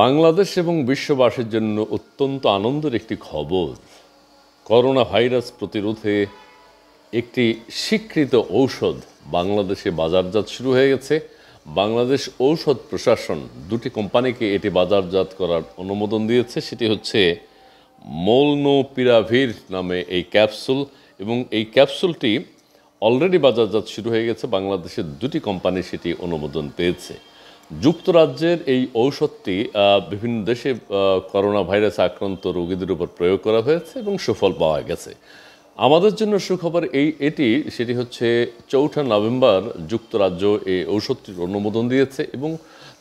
বাংলাদেশ এবং বিশ্ববাসীর জন্য অত্যন্ত আনন্দের একটি খবর করোনা ভাইরাস প্রতিরোধে একটি স্বীকৃত ঔষধ বাংলাদেশে বাজারজাত শুরু হয়ে গেছে বাংলাদেশ ঔষধ প্রশাসন দুটি কোম্পানিকে এটি বাজারজাত করার অনুমোদন দিয়েছে সেটি হচ্ছে পিরাভির নামে এই ক্যাপসুল এবং এই ক্যাপসুলটি অলরেডি বাজারজাত শুরু হয়ে গেছে বাংলাদেশের দুটি কোম্পানি সেটি অনুমোদন পেয়েছে যুক্তরাজ্যের এই ঔষধটি বিভিন্ন দেশে করোনা ভাইরাস আক্রান্ত রোগীদের উপর প্রয়োগ করা হয়েছে এবং সুফল পাওয়া গেছে আমাদের জন্য সুখবর এই এটি সেটি হচ্ছে চৌঠা নভেম্বর যুক্তরাজ্য এই ঔষধটির অনুমোদন দিয়েছে এবং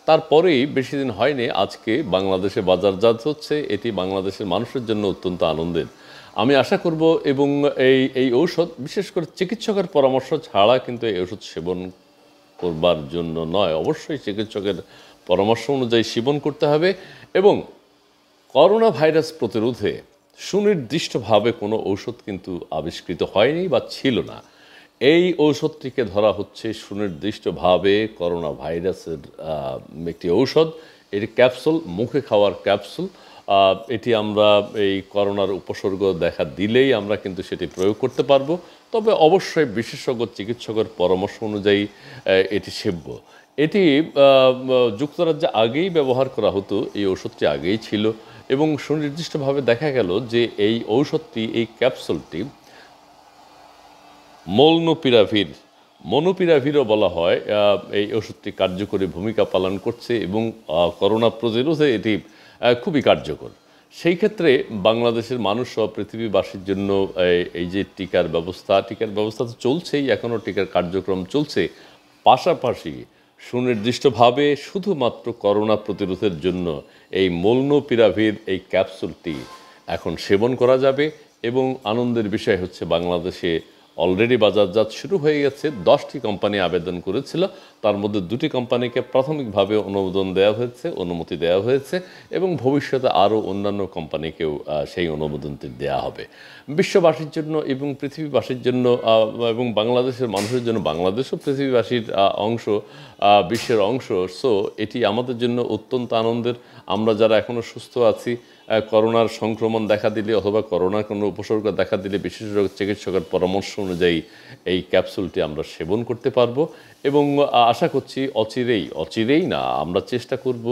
তারপরেই বেশি দিন হয়নি আজকে বাংলাদেশে বাজারজাত হচ্ছে এটি বাংলাদেশের মানুষের জন্য অত্যন্ত আনন্দের আমি আশা করব এবং এই এই ঔষধ বিশেষ করে চিকিৎসকের পরামর্শ ছাড়া কিন্তু এই ঔষধ সেবন করবার জন্য নয় অবশ্যই চিকিৎসকের পরামর্শ অনুযায়ী সেবন করতে হবে এবং করোনা ভাইরাস প্রতিরোধে সুনির্দিষ্টভাবে কোনো ঔষধ কিন্তু আবিষ্কৃত হয়নি বা ছিল না এই ঔষধটিকে ধরা হচ্ছে সুনির্দিষ্টভাবে করোনা ভাইরাসের একটি ঔষধ এটি ক্যাপসুল মুখে খাওয়ার ক্যাপসুল এটি আমরা এই করোনার উপসর্গ দেখা দিলেই আমরা কিন্তু সেটি প্রয়োগ করতে পারবো তবে অবশ্যই বিশেষজ্ঞ চিকিৎসকের পরামর্শ অনুযায়ী এটি সেব্য এটি যুক্তরাজ্যে আগেই ব্যবহার করা হতো এই ওষুধটি আগেই ছিল এবং সুনির্দিষ্টভাবে দেখা গেল যে এই ঔষধটি এই ক্যাপসুলটি মোলনোপিরাভির মনোপিরাভিরও বলা হয় এই ওষুধটি কার্যকরী ভূমিকা পালন করছে এবং করোনা প্রতিরোধে এটি খুবই কার্যকর সেই ক্ষেত্রে বাংলাদেশের মানুষ সহ পৃথিবীবাসীর জন্য এই যে টিকার ব্যবস্থা টিকার ব্যবস্থা তো চলছেই এখনও টিকার কার্যক্রম চলছে পাশাপাশি সুনির্দিষ্টভাবে শুধুমাত্র করোনা প্রতিরোধের জন্য এই মোলনোপিরাভির এই ক্যাপসুলটি এখন সেবন করা যাবে এবং আনন্দের বিষয় হচ্ছে বাংলাদেশে অলরেডি বাজারজাত শুরু হয়ে গেছে দশটি কোম্পানি আবেদন করেছিল তার মধ্যে দুটি কোম্পানিকে প্রাথমিকভাবে অনুমোদন দেওয়া হয়েছে অনুমতি দেওয়া হয়েছে এবং ভবিষ্যতে আরও অন্যান্য কোম্পানিকেও সেই অনুমোদনটি দেওয়া হবে বিশ্ববাসীর জন্য এবং পৃথিবীবাসীর জন্য এবং বাংলাদেশের মানুষের জন্য বাংলাদেশও পৃথিবীবাসীর অংশ বিশ্বের অংশ সো এটি আমাদের জন্য অত্যন্ত আনন্দের আমরা যারা এখনও সুস্থ আছি করোনার সংক্রমণ দেখা দিলে অথবা করোনার কোনো উপসর্গ দেখা দিলে বিশেষজ্ঞ চিকিৎসকের পরামর্শ অনুযায়ী এই ক্যাপসুলটি আমরা সেবন করতে পারবো এবং আশা করছি অচিরেই অচিরেই না আমরা চেষ্টা করব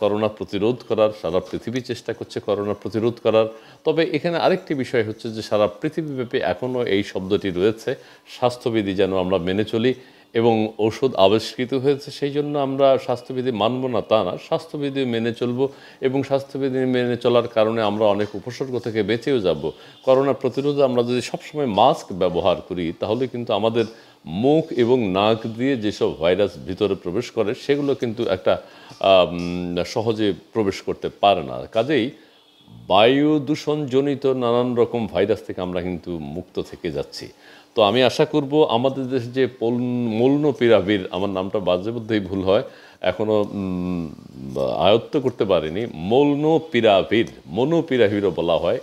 করোনা প্রতিরোধ করার সারা পৃথিবী চেষ্টা করছে করোনা প্রতিরোধ করার তবে এখানে আরেকটি বিষয় হচ্ছে যে সারা পৃথিবীব্যাপী এখনও এই শব্দটি রয়েছে স্বাস্থ্যবিধি যেন আমরা মেনে চলি এবং ওষুধ আবিষ্কৃত হয়েছে সেই জন্য আমরা স্বাস্থ্যবিধি মানব না তা না স্বাস্থ্যবিধি মেনে চলব এবং স্বাস্থ্যবিধি মেনে চলার কারণে আমরা অনেক উপসর্গ থেকে বেঁচেও যাব করোনা প্রতিরোধে আমরা যদি সবসময় মাস্ক ব্যবহার করি তাহলে কিন্তু আমাদের মুখ এবং নাক দিয়ে যেসব ভাইরাস ভিতরে প্রবেশ করে সেগুলো কিন্তু একটা সহজে প্রবেশ করতে পারে না কাজেই বায়ু দূষণজনিত নানান রকম ভাইরাস থেকে আমরা কিন্তু মুক্ত থেকে যাচ্ছি তো আমি আশা করব আমাদের দেশে যে মূল্য পিরাবির আমার নামটা বাজে মধ্যেই ভুল হয় এখনও আয়ত্ত করতে পারিনি পিরাবির পিরাভির মনোপিরাভিরও বলা হয়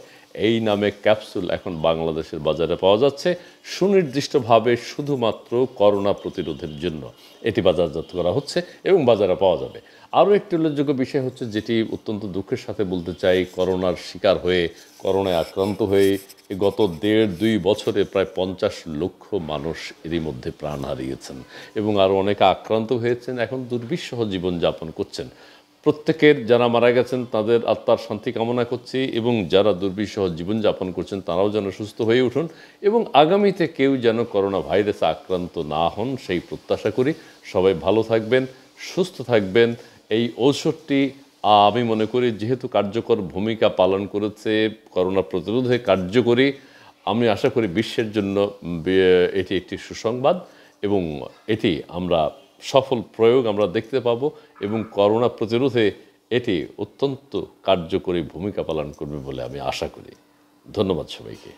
এই নামে ক্যাপসুল এখন বাংলাদেশের বাজারে পাওয়া যাচ্ছে সুনির্দিষ্টভাবে শুধুমাত্র করোনা প্রতিরোধের জন্য এটি বাজারজাত করা হচ্ছে এবং বাজারে পাওয়া যাবে আরও একটি উল্লেখযোগ্য বিষয় হচ্ছে যেটি অত্যন্ত দুঃখের সাথে বলতে চাই করোনার শিকার হয়ে করোনায় আক্রান্ত হয়ে গত দেড় দুই বছরে প্রায় পঞ্চাশ লক্ষ মানুষ এরই মধ্যে প্রাণ হারিয়েছেন এবং আরও অনেকে আক্রান্ত হয়েছেন এখন দুর্বিষহ জীবনযাপন করছেন প্রত্যেকের যারা মারা গেছেন তাদের আত্মার শান্তি কামনা করছি এবং যারা দুর্বিষহ জীবনযাপন করছেন তারাও যেন সুস্থ হয়ে উঠুন এবং আগামীতে কেউ যেন করোনা ভাইরাসে আক্রান্ত না হন সেই প্রত্যাশা করি সবাই ভালো থাকবেন সুস্থ থাকবেন এই ঔষধটি আমি মনে করি যেহেতু কার্যকর ভূমিকা পালন করেছে করোনা প্রতিরোধে কার্যকরী আমি আশা করি বিশ্বের জন্য এটি একটি সুসংবাদ এবং এটি আমরা সফল প্রয়োগ আমরা দেখতে পাব এবং করোনা প্রতিরোধে এটি অত্যন্ত কার্যকরী ভূমিকা পালন করবে বলে আমি আশা করি ধন্যবাদ সবাইকে